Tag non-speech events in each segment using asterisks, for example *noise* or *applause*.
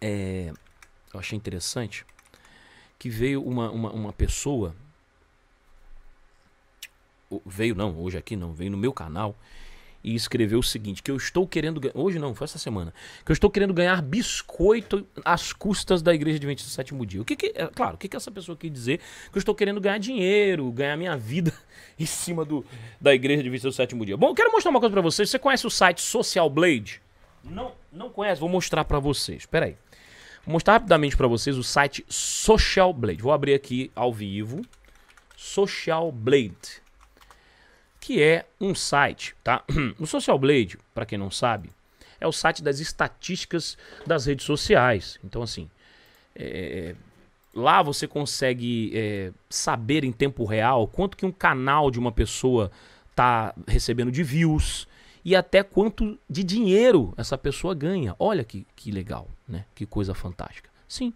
é, eu achei interessante que veio uma, uma, uma pessoa. Veio não, hoje aqui não, veio no meu canal e escreveu o seguinte: que eu estou querendo. Hoje não, foi essa semana. Que eu estou querendo ganhar biscoito às custas da Igreja de 27 Sétimo Dia. O que que, é, claro, o que, que essa pessoa quer dizer? Que eu estou querendo ganhar dinheiro, ganhar minha vida *laughs* em cima do, da Igreja de 27 Sétimo Dia. Bom, eu quero mostrar uma coisa para vocês. Você conhece o site Social Blade? Não, não conhece? Vou mostrar para vocês. Espera aí. Vou mostrar rapidamente para vocês o site Social Blade. Vou abrir aqui ao vivo. Social Blade, que é um site, tá? *clears throat* O Social Blade, para quem não sabe, é o site das estatísticas das redes sociais. Então, assim, é, lá você consegue é, saber em tempo real quanto que um canal de uma pessoa tá recebendo de views, e até quanto de dinheiro essa pessoa ganha. Olha que, que legal, né? Que coisa fantástica. Sim,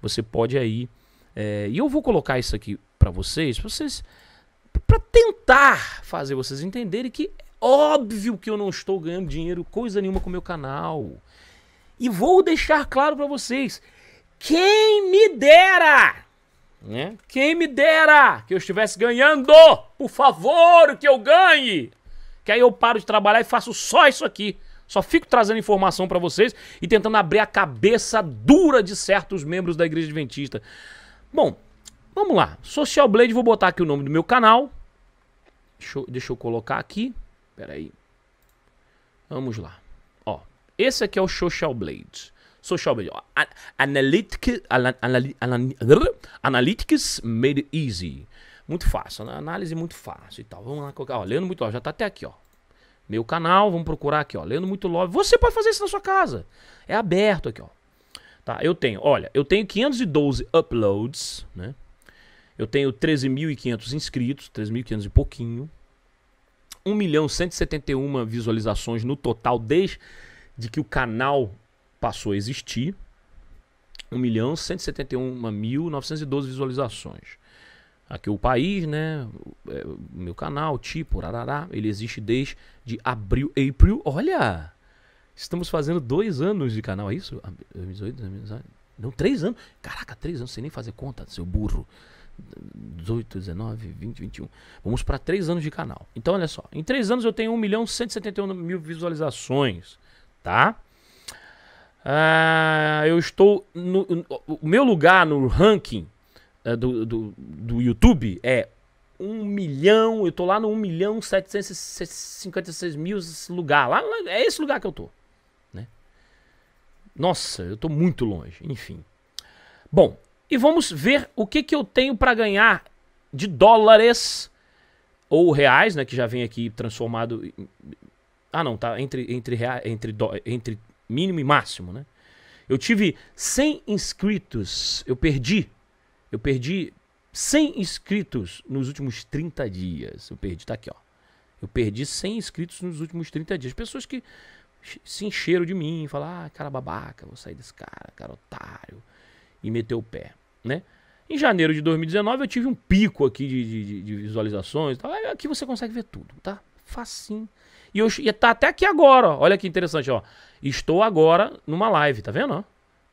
você pode aí. É, e eu vou colocar isso aqui para vocês, vocês para tentar fazer vocês entenderem que é óbvio que eu não estou ganhando dinheiro coisa nenhuma com o meu canal. E vou deixar claro para vocês, quem me dera, né? Quem me dera que eu estivesse ganhando, por favor, que eu ganhe. Que aí eu paro de trabalhar e faço só isso aqui. Só fico trazendo informação para vocês e tentando abrir a cabeça dura de certos membros da Igreja Adventista. Bom, vamos lá. Social Blade, vou botar aqui o nome do meu canal. Deixa eu, deixa eu colocar aqui. Pera aí. Vamos lá. Ó, esse aqui é o Social Blade. Social Blade. Ó, analytics Made Easy. Muito fácil, análise muito fácil e tal. Vamos lá colocar, ó, Muito Love, já tá até aqui, ó. Meu canal, vamos procurar aqui, ó, lendo Muito Love. Você pode fazer isso na sua casa. É aberto aqui, ó. Tá, eu tenho, olha, eu tenho 512 uploads, né? Eu tenho 13.500 inscritos, 13.500 e pouquinho. 1 milhão 171 visualizações no total desde de que o canal passou a existir. 1 milhão 171.912 visualizações aqui o país, né? É, meu canal, tipo, rarará, ele existe desde de abril, April, olha! Estamos fazendo dois anos de canal, é isso? 2018, 2019, não, três anos, caraca, três anos, sem nem fazer conta, seu burro. 18, 19, 20, 21. Vamos para três anos de canal. Então, olha só, em três anos eu tenho 1 milhão 171 mil visualizações, tá? Ah, eu estou no, no, o meu lugar no ranking é, do, do, do YouTube é 1 milhão, eu tô lá no 1 milhão 756 mil lugar, lá, lá, é esse lugar que eu tô, né? Nossa, eu tô muito longe, enfim. Bom, e vamos ver o que que eu tenho para ganhar de dólares ou reais, né, que já vem aqui transformado em... Ah, não, tá entre entre rea... entre do... entre mínimo e máximo, né? Eu tive 100 inscritos, eu perdi eu perdi 100 inscritos nos últimos 30 dias. Eu perdi, tá aqui, ó. Eu perdi 100 inscritos nos últimos 30 dias. Pessoas que se encheram de mim, falar, ah, cara babaca, vou sair desse cara, cara otário, e meteu o pé, né? Em janeiro de 2019 eu tive um pico aqui de, de, de visualizações, aqui você consegue ver tudo, tá? Facinho. E eu e tá até aqui agora, ó. olha que interessante, ó. Estou agora numa live, tá vendo? Ó?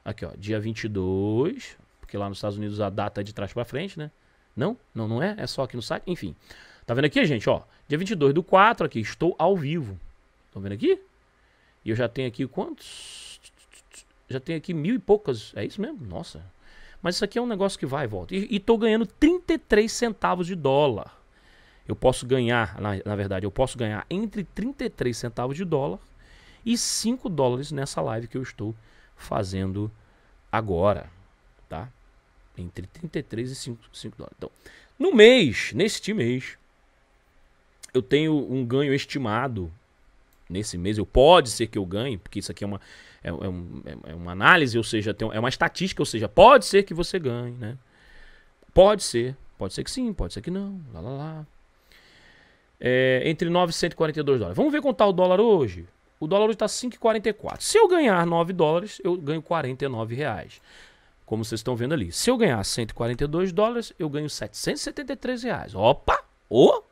Aqui, ó, dia 22, porque lá nos Estados Unidos a data é de trás para frente, né? Não? Não, não é? É só aqui no site? Enfim. Tá vendo aqui, gente? Ó, dia 22 do 4 aqui, estou ao vivo. Estão vendo aqui? E eu já tenho aqui quantos? Já tenho aqui mil e poucas. É isso mesmo? Nossa. Mas isso aqui é um negócio que vai e volta. E, estou ganhando 33 centavos de dólar. Eu posso ganhar, na, na verdade, eu posso ganhar entre 33 centavos de dólar e 5 dólares nessa live que eu estou fazendo agora, tá? Entre 33 e 5, dólares. Então, no mês, neste mês, eu tenho um ganho estimado nesse mês. Eu pode ser que eu ganhe, porque isso aqui é uma, é, é, um, é, é uma análise, ou seja, tem, é uma estatística, ou seja, pode ser que você ganhe, né? Pode ser, pode ser que sim, pode ser que não, lá, lá, lá. É, entre 9 e 142 dólares. Vamos ver quanto está o dólar hoje? O dólar hoje está 5,44. Se eu ganhar 9 dólares, eu ganho 49 reais como vocês estão vendo ali. Se eu ganhar 142 dólares, eu ganho 773 reais. Opa! Ô! Oh!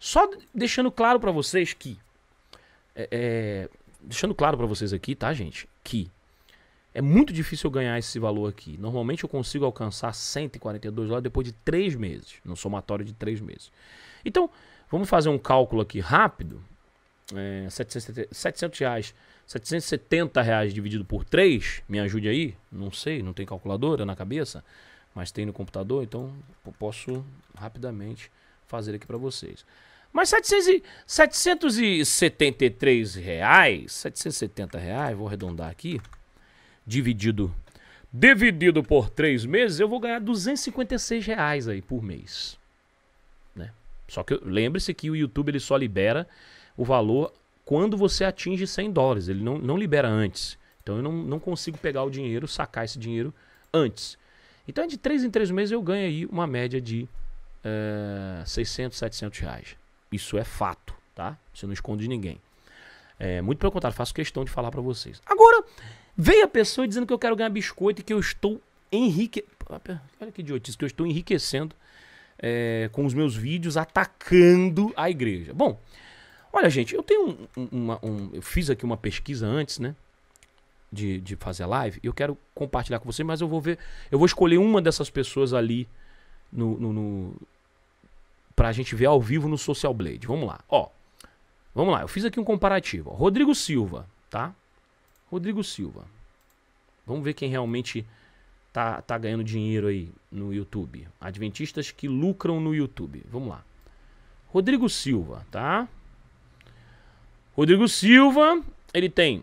Só deixando claro para vocês que... É, é deixando claro para vocês aqui, tá, gente? Que é muito difícil eu ganhar esse valor aqui. Normalmente eu consigo alcançar 142 dólares depois de 3 meses, no somatório de 3 meses. Então, vamos fazer um cálculo aqui rápido. É, 700, 700 reais 770 reais dividido por 3, me ajude aí, não sei, não tem calculadora na cabeça, mas tem no computador, então posso rapidamente fazer aqui para vocês. Mas 700 e, 773 reais, 770 reais, vou arredondar aqui, dividido dividido por três meses, eu vou ganhar 256 reais aí por mês. Né? Só que lembre-se que o YouTube ele só libera o valor quando você atinge 100 dólares. Ele não, não libera antes. Então eu não, não consigo pegar o dinheiro, sacar esse dinheiro antes. Então de 3 em 3 meses eu ganho aí uma média de 600, eh, 700 reais. Isso é fato, tá? Isso não esconde de ninguém. É, muito pelo contrário, faço questão de falar para vocês. Agora, veio a pessoa dizendo que eu quero ganhar biscoito e que eu estou enrique... Olha que idiotice, que eu estou enriquecendo é, com os meus vídeos atacando a igreja. Bom, Olha, gente, eu tenho um, uma. Um, eu fiz aqui uma pesquisa antes, né? De, de fazer a live. Eu quero compartilhar com vocês, mas eu vou ver. Eu vou escolher uma dessas pessoas ali no, no, no pra gente ver ao vivo no Social Blade. Vamos lá. Ó. Vamos lá, eu fiz aqui um comparativo. Rodrigo Silva, tá? Rodrigo Silva. Vamos ver quem realmente tá, tá ganhando dinheiro aí no YouTube. Adventistas que lucram no YouTube. Vamos lá. Rodrigo Silva, tá? Rodrigo Silva, ele tem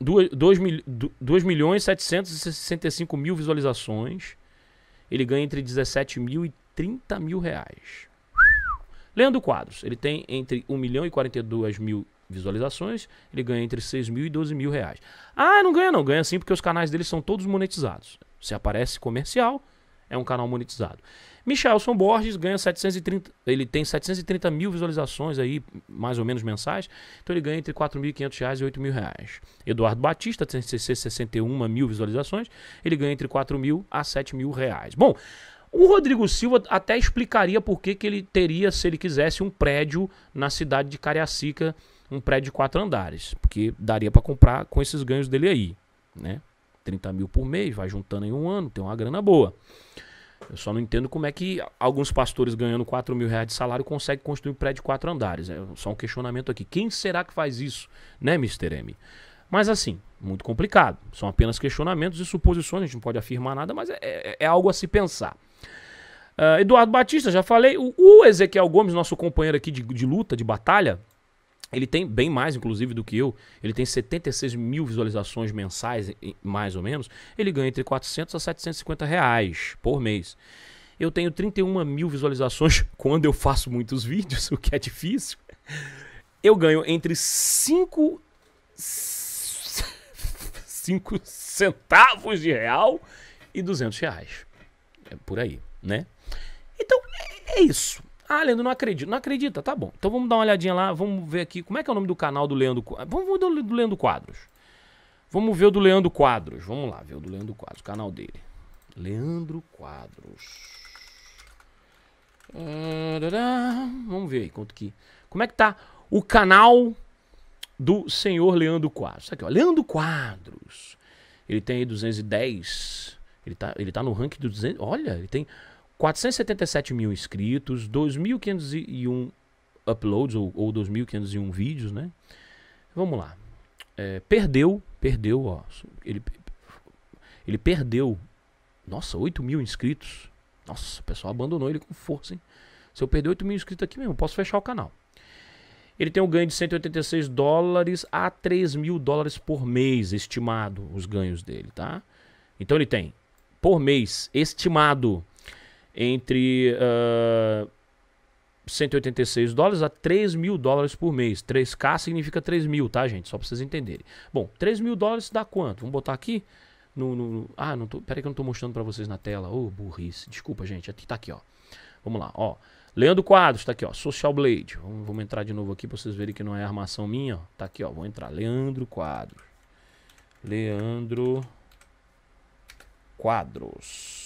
2, milhões 765 mil visualizações. Ele ganha entre 17 mil e 30 mil reais. Leandro Quadros, ele tem entre 1 milhão e 42 mil visualizações, ele ganha entre 6 mil e 12 mil reais. Ah, não ganha não, ganha sim porque os canais dele são todos monetizados. Se aparece comercial, é um canal monetizado. Michelson Borges ganha 730, ele tem 730 mil visualizações aí, mais ou menos mensais, então ele ganha entre 4.500 reais e 8.000 reais. Eduardo Batista tem 61 mil visualizações, ele ganha entre 4.000 a 7.000 reais. Bom, o Rodrigo Silva até explicaria por que, que ele teria, se ele quisesse, um prédio na cidade de Cariacica, um prédio de quatro andares, porque daria para comprar com esses ganhos dele aí, né? 30 mil por mês, vai juntando em um ano, tem uma grana boa. Eu só não entendo como é que alguns pastores ganhando 4 mil reais de salário conseguem construir um prédio de quatro andares. É só um questionamento aqui. Quem será que faz isso, né, Mr. M? Mas assim, muito complicado. São apenas questionamentos e suposições, a gente não pode afirmar nada, mas é, é, é algo a se pensar. Uh, Eduardo Batista, já falei. O, o, Ezequiel Gomes, nosso companheiro aqui de, de luta, de batalha, ele tem bem mais, inclusive, do que eu. Ele tem 76 mil visualizações mensais, mais ou menos. Ele ganha entre 400 a 750 reais por mês. Eu tenho 31 mil visualizações *laughs* quando eu faço muitos *laughs* vídeos, o que é difícil. Eu ganho entre 5 5 centavos de real e 200 reais. É por aí, né? Então, é, é isso. Ah, Leandro, não acredito. Não acredita? Tá bom. Então vamos dar uma olhadinha lá, vamos ver aqui. Como é que é o nome do canal do Leandro Quadros? Vamos ver o do Leandro Quadros. Vamos ver o do Leandro Quadros. Vamos lá, ver o do Leandro Quadros, o canal dele. Leandro Quadros. Vamos ver aí quanto que. Como é que tá o canal do senhor Leandro Quadros? Aqui, ó. Leandro Quadros. Ele tem aí 210. Ele tá, ele tá no ranking de 200. Olha, ele tem 477 mil inscritos, 2.501 uploads ou, ou 2.501 vídeos, né? Vamos lá. É, perdeu, perdeu, ó. Ele, ele perdeu, nossa, 8 mil inscritos. Nossa, o pessoal abandonou ele com força, hein? Se eu perder 8 mil inscritos aqui mesmo, posso fechar o canal. Ele tem um ganho de 186 dólares a 3 mil dólares por mês, estimado os ganhos dele, tá? Então ele tem, por mês, estimado, entre uh, ah, 186 dólares a 3 mil dólares por mês. 3K significa 3 mil, tá, gente? Só pra vocês entenderem. Bom, 3 mil dólares dá quanto? Vamos botar aqui. No, no, no ah, não tô, peraí que eu não tô mostrando para vocês na tela. Ô, oh, burrice. Desculpa, gente. Aqui, tá aqui, ó. Vamos lá, ó. Leandro Quadros, tá aqui, ó. Social Blade. Vamos, vamos entrar de novo aqui pra vocês verem que não é armação minha, ó. Tá aqui, ó. Vou entrar. Leandro Quadros. Leandro Quadros.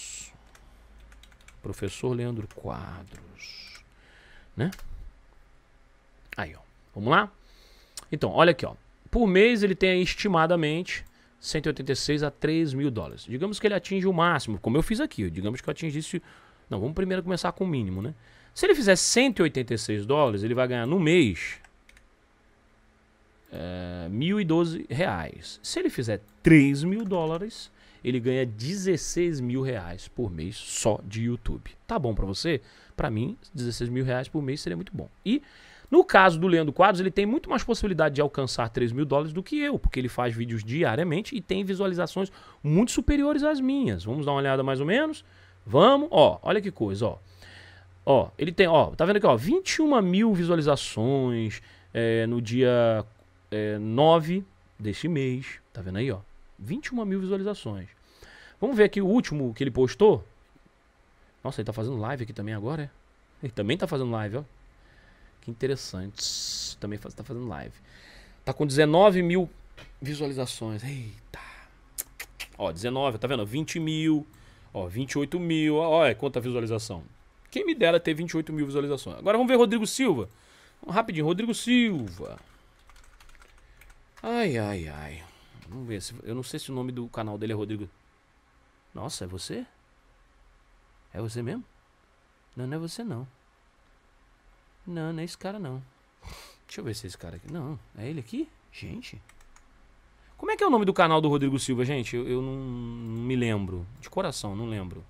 Professor Leandro Quadros. Né? Aí, ó. Vamos lá? Então, olha aqui, ó. Por mês ele tem estimadamente 186 a 3 mil dólares. Digamos que ele atinge o máximo, como eu fiz aqui. Digamos que eu atingisse. Não, vamos primeiro começar com o mínimo, né? Se ele fizer 186 dólares, ele vai ganhar no mês é, eh, 1.012 reais. Se ele fizer 3 mil dólares, ele ganha 16 mil reais por mês só de YouTube. Tá bom para você? Para mim, 16 mil reais por mês seria muito bom. E no caso do Leandro Quadros, ele tem muito mais possibilidade de alcançar 3 mil dólares do que eu, porque ele faz vídeos diariamente e tem visualizações muito superiores às minhas. Vamos dar uma olhada mais ou menos? Vamos, ó, olha que coisa, ó. Ó, ele tem, ó, tá vendo aqui, ó, 21 mil visualizações é, no dia é, 9 deste mês, tá vendo aí, ó. 21 mil visualizações. Vamos ver aqui o último que ele postou. Nossa, ele tá fazendo live aqui também agora, é? Ele também tá fazendo live, ó. Que interessante. Também faz, tá fazendo live. Tá com 19 mil visualizações. Eita. Ó, 19, tá vendo? 20 mil. Ó, 28 mil. Ó, é quanta visualização. Quem me dera ter 28 mil visualizações. Agora vamos ver Rodrigo Silva. Rapidinho, Rodrigo Silva. Ai, ai, ai. Vamos ver. Eu não sei se o nome do canal dele é Rodrigo. Nossa, é você? É você mesmo? Não, não é você não. Não, não é esse cara não. Deixa eu ver se é esse cara aqui. Não, é ele aqui? Gente. Como é que é o nome do canal do Rodrigo Silva, gente? Eu, eu não, me lembro. De coração, não lembro.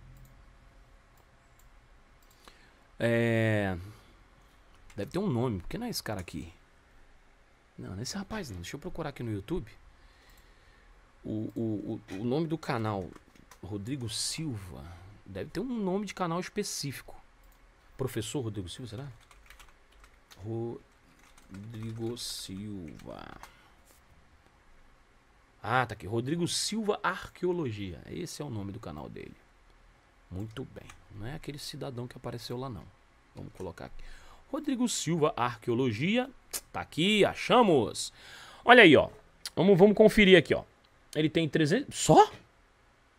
É. Deve ter um nome, porque não é esse cara aqui. Não, não é esse rapaz não. Deixa eu procurar aqui no YouTube. O, o, o, nome do canal, Rodrigo Silva, deve ter um nome de canal específico. Professor Rodrigo Silva, será? Rodrigo Silva. Ah, tá aqui. Rodrigo Silva Arqueologia. Esse é o nome do canal dele. Muito bem. Não é aquele cidadão que apareceu lá, não. Vamos colocar aqui. Rodrigo Silva Arqueologia. Tá aqui, achamos. Olha aí, ó. Vamos, vamos conferir aqui, ó. Ele tem 300. Só?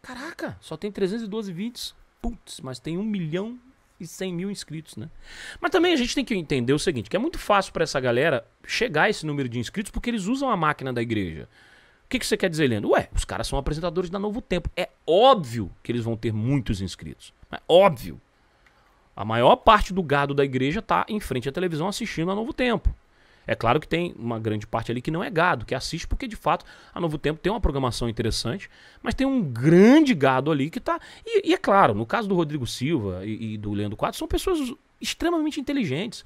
Caraca, só tem 312 vídeos. Putz, mas tem 1 milhão e 100 mil inscritos, né? Mas também a gente tem que entender o seguinte, que é muito fácil para essa galera chegar a esse número de inscritos porque eles usam a máquina da igreja. O que, que você quer dizer, Leandro? Ué, os caras são apresentadores da Novo Tempo. É óbvio que eles vão ter muitos inscritos. É óbvio. A maior parte do gado da igreja tá em frente à televisão assistindo a Novo Tempo. É claro que tem uma grande parte ali que não é gado, que assiste porque de fato a Novo Tempo tem uma programação interessante, mas tem um grande gado ali que está e, e, é claro, no caso do Rodrigo Silva e, e do Leandro Quadros, são pessoas extremamente inteligentes.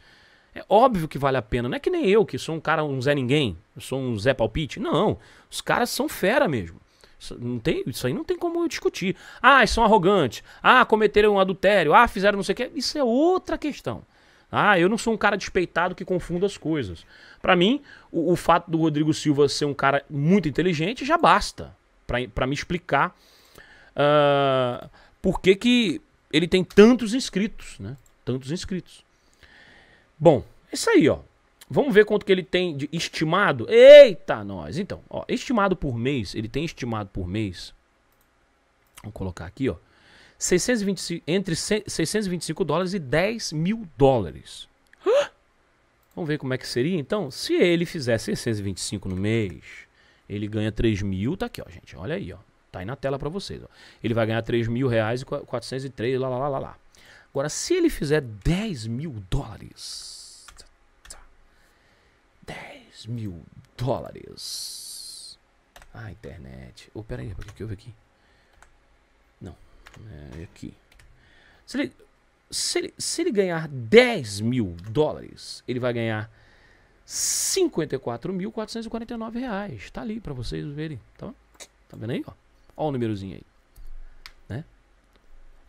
É óbvio que vale a pena. Não é que nem eu, que sou um cara, um Zé Ninguém, eu sou um Zé Palpite. Não. Os caras são fera mesmo. não tem, isso aí não tem como eu discutir. Ah, são arrogantes. Ah, cometeram um adultério. Ah, fizeram não sei o quê. Isso é outra questão. Ah, eu não sou um cara despeitado que confunda as coisas. Para mim, o, o, fato do Rodrigo Silva ser um cara muito inteligente já basta para me explicar uh, por que, que ele tem tantos inscritos, né? Tantos inscritos. Bom, é isso aí, ó. Vamos ver quanto que ele tem de estimado. Eita, nós. Então, ó, estimado por mês, ele tem estimado por mês. Vou colocar aqui, ó. 625, entre 625 dólares e 10 mil dólares. Vamos ver como é que seria então? Se ele fizer 625 no mês, ele ganha 3 mil. Tá aqui, ó, gente. Olha aí, ó. Tá aí na tela para vocês. Ó. Ele vai ganhar 3 mil reais e 403, lá, lá, lá, lá. Agora, se ele fizer 10 mil dólares. 10 mil dólares. Ah, internet. Oh, pera aí, o que houve aqui? É, aqui. Se ele, se, ele, se ele ganhar 10 mil dólares, ele vai ganhar 54.449 reais. Tá ali para vocês verem. Tá, tá vendo aí? Ó, ó o númerozinho aí. Né?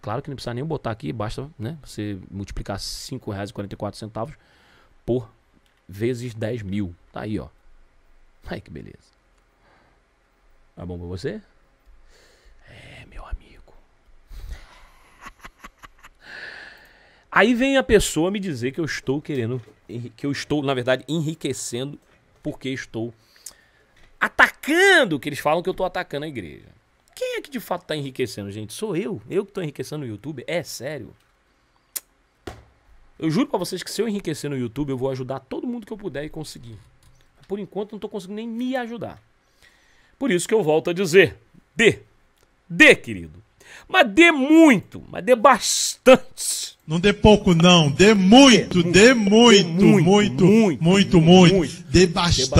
Claro que não precisa nem botar aqui, basta né, você multiplicar reais e 44 centavos por vezes 10 mil. Tá aí, ó. Ai, que beleza. Tá bom pra você? Aí vem a pessoa me dizer que eu estou querendo, que eu estou, na verdade, enriquecendo porque estou atacando, que eles falam que eu estou atacando a igreja. Quem é que de fato está enriquecendo, gente? Sou eu. Eu que estou enriquecendo o YouTube. É sério. Eu juro para vocês que se eu enriquecer no YouTube, eu vou ajudar todo mundo que eu puder e conseguir. Por enquanto, não estou conseguindo nem me ajudar. Por isso que eu volto a dizer: dê. Dê, querido. Mas dê muito, mas dê bastante. Não dê pouco, não. Dê muito, dê muito, muito, muito, muito, muito, Dê bastante.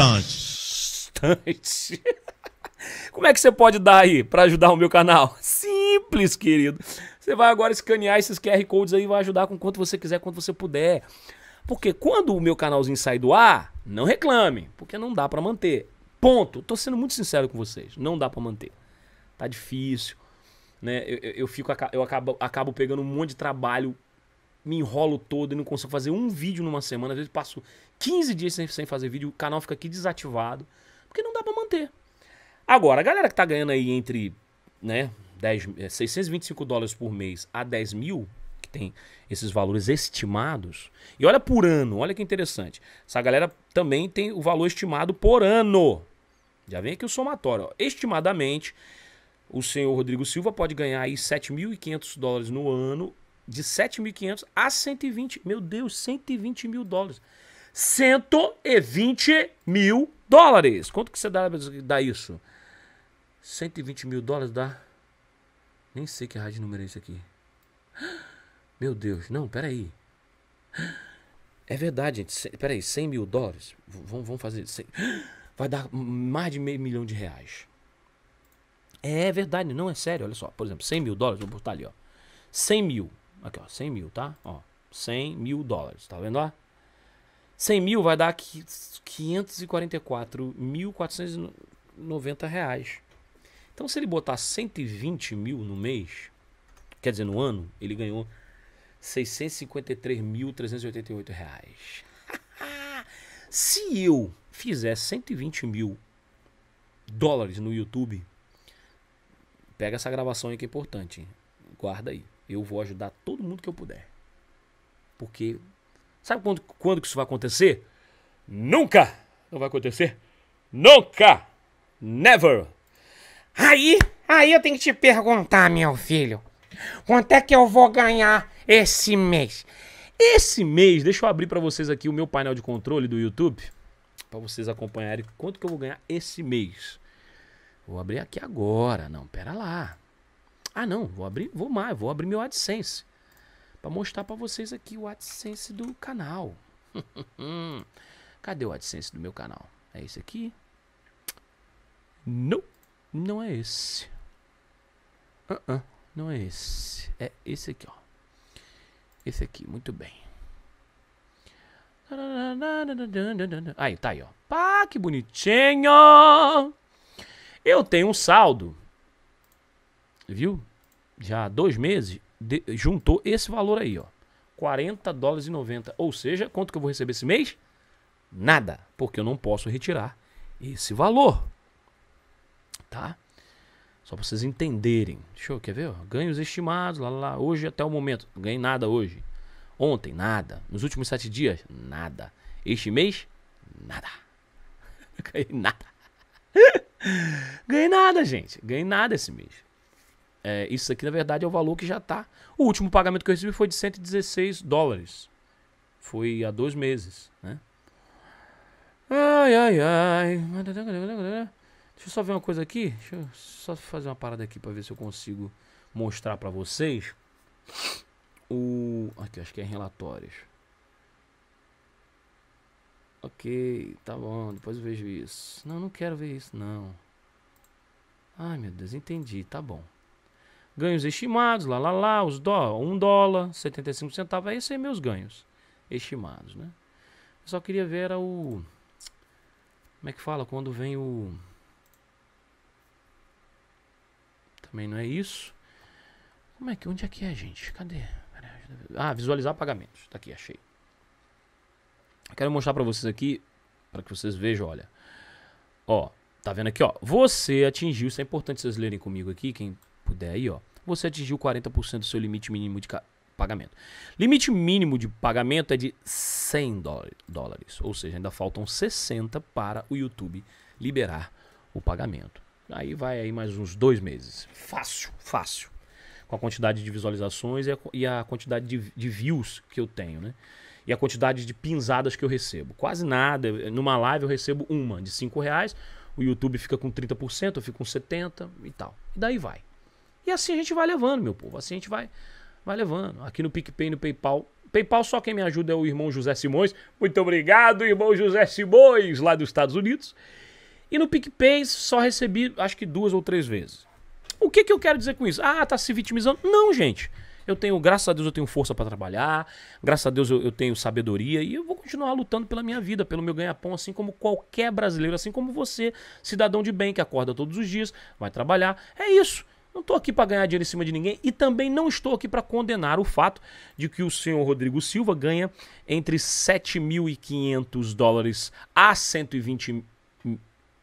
Bastante. *laughs* Como é que você pode dar aí para ajudar o meu canal? *laughs* Simples, querido. Você vai agora escanear esses QR Codes aí vai ajudar com quanto você quiser, quanto você puder. Porque quando o meu canalzinho sai do ar, não reclame, porque não dá para manter. Ponto. Tô sendo muito sincero com vocês, não dá para manter. Tá difícil né? Eu, eu, fico, eu acabo, acabo pegando um monte de trabalho, me enrolo todo e não consigo fazer um vídeo numa semana. Às vezes passo 15 dias sem, sem fazer vídeo, o canal fica aqui desativado, porque não dá para manter. Agora, a galera que tá ganhando aí entre, né, 10, 625 é, dólares por mês a 10 mil, que tem esses valores estimados, e olha por ano, olha que interessante. Essa galera também tem o valor estimado por ano. Já vem aqui o somatório. Ó. Estimadamente, o senhor Rodrigo Silva pode ganhar aí 7.500 dólares no ano, de 7.500 a 120, meu Deus, 120 mil dólares. 120 mil dólares. Quanto que você dá, dá isso? 120 mil dólares dá... Nem sei que rádio número é esse aqui. Meu Deus, não, peraí. É verdade, gente. Peraí, 100 mil dólares? Vamos, vamos fazer... 100... Vai dar mais de meio milhão de reais. É verdade, não é sério. Olha só, por exemplo, 100 mil dólares, vou botar ali, ó. 100 mil. Aqui, ó, 100 mil, tá? Ó, 100 mil dólares, tá vendo lá? 100 mil vai dar 544.490 reais. Então, se ele botar 120 mil no mês, quer dizer, no ano, ele ganhou 653.388 reais. *laughs* se eu fizer 120 mil dólares no YouTube Pega essa gravação aí que é importante. Guarda aí. Eu vou ajudar todo mundo que eu puder. Porque. Sabe quando, quando que isso vai acontecer? Nunca! Não vai acontecer? Nunca! Never! Aí, aí eu tenho que te perguntar, meu filho. Quanto é que eu vou ganhar esse mês? Esse mês, deixa eu abrir para vocês aqui o meu painel de controle do YouTube, para vocês acompanharem quanto que eu vou ganhar esse mês. Vou abrir aqui agora. Não, pera lá. Ah, não, vou abrir, vou mais, vou abrir meu AdSense para mostrar para vocês aqui o AdSense do canal. *laughs* Cadê o AdSense do meu canal? É esse aqui? Não, não é esse. Uh -uh, não é esse. É esse aqui, ó. Esse aqui, muito bem. Aí, tá aí, ó. Pá, que bonitinho! Eu tenho um saldo, viu? Já há dois meses, de, juntou esse valor aí, ó. 40 dólares e 90. Ou seja, quanto que eu vou receber esse mês? Nada, porque eu não posso retirar esse valor. Tá? Só para vocês entenderem. Deixa eu, quer ver? Ó. Ganhos estimados, lá, lá, lá. Hoje até o momento, ganhei nada hoje. Ontem, nada. Nos últimos sete dias, nada. Este mês, nada. *laughs* Ganhei nada. *laughs* Ganhei nada, gente. Ganhei nada esse mês. É, isso aqui, na verdade, é o valor que já está. O último pagamento que eu recebi foi de 116 dólares. Foi há dois meses, né? Ai, ai, ai. Deixa eu só ver uma coisa aqui. Deixa eu só fazer uma parada aqui para ver se eu consigo mostrar para vocês. O... Aqui, acho que é relatórios. Ok, tá bom, depois eu vejo isso. Não, não quero ver isso, não. Ai, meu Deus, entendi, tá bom. Ganhos estimados, lá, lá, lá, os dó, 1 um dólar, 75 centavos, é esses são aí meus ganhos estimados, né? Eu só queria ver era o... Como é que fala? Quando vem o... Também não é isso. Como é que... Onde é que é, gente? Cadê? Ah, visualizar pagamentos. Tá aqui, achei. Quero mostrar para vocês aqui, para que vocês vejam, olha. Ó, Tá vendo aqui, ó. Você atingiu, isso é importante vocês lerem comigo aqui, quem puder aí, ó. Você atingiu 40% do seu limite mínimo de pagamento. Limite mínimo de pagamento é de 100 dólares, ou seja, ainda faltam 60 para o YouTube liberar o pagamento. Aí vai aí mais uns dois meses. Fácil, fácil. Com a quantidade de visualizações e a, e a quantidade de, de views que eu tenho, né? e a quantidade de pinzadas que eu recebo. Quase nada. Numa live eu recebo uma de 5 reais, o YouTube fica com 30%, eu fico com 70% e tal. E daí vai. E assim a gente vai levando, meu povo. Assim a gente vai, vai levando. Aqui no PicPay, no PayPal. PayPal só quem me ajuda é o irmão José Simões. Muito obrigado, irmão José Simões, lá dos Estados Unidos. E no PicPay só recebi, acho que duas ou três vezes. O que, que eu quero dizer com isso? Ah, tá se vitimizando? Não, gente. Eu tenho, graças a Deus, eu tenho força para trabalhar, graças a Deus eu, eu, tenho sabedoria e eu vou continuar lutando pela minha vida, pelo meu ganha-pão, assim como qualquer brasileiro, assim como você, cidadão de bem que acorda todos os dias, vai trabalhar. É isso. Não estou aqui para ganhar dinheiro em cima de ninguém e também não estou aqui para condenar o fato de que o senhor Rodrigo Silva ganha entre 7.500 dólares a 120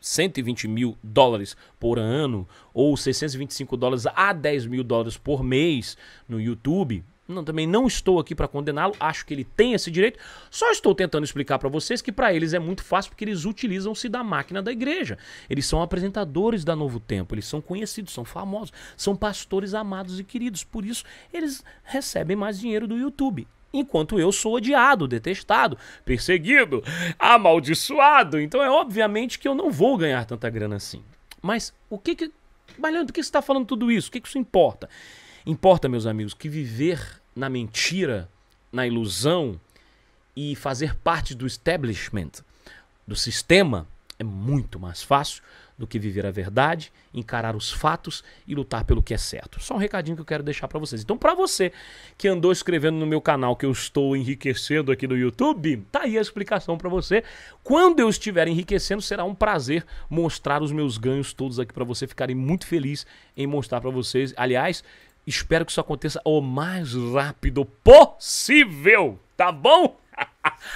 120 mil dólares por ano ou 625 dólares a 10 mil dólares por mês no YouTube. Não, também não estou aqui para condená-lo, acho que ele tem esse direito. Só estou tentando explicar para vocês que para eles é muito fácil porque eles utilizam-se da máquina da igreja. Eles são apresentadores da Novo Tempo, eles são conhecidos, são famosos, são pastores amados e queridos. Por isso eles recebem mais dinheiro do YouTube enquanto eu sou odiado, detestado, perseguido, amaldiçoado. Então é obviamente que eu não vou ganhar tanta grana assim. Mas o que que. do que você está falando tudo isso? O que, que isso importa? Importa, meus amigos, que viver na mentira, na ilusão e fazer parte do establishment, do sistema, é muito mais fácil do que viver a verdade, encarar os fatos e lutar pelo que é certo. Só um recadinho que eu quero deixar para vocês. Então, para você que andou escrevendo no meu canal que eu estou enriquecendo aqui no YouTube, tá aí a explicação para você. Quando eu estiver enriquecendo, será um prazer mostrar os meus ganhos todos aqui para você ficarem muito felizes em mostrar para vocês. Aliás, espero que isso aconteça o mais rápido possível, tá bom? *laughs*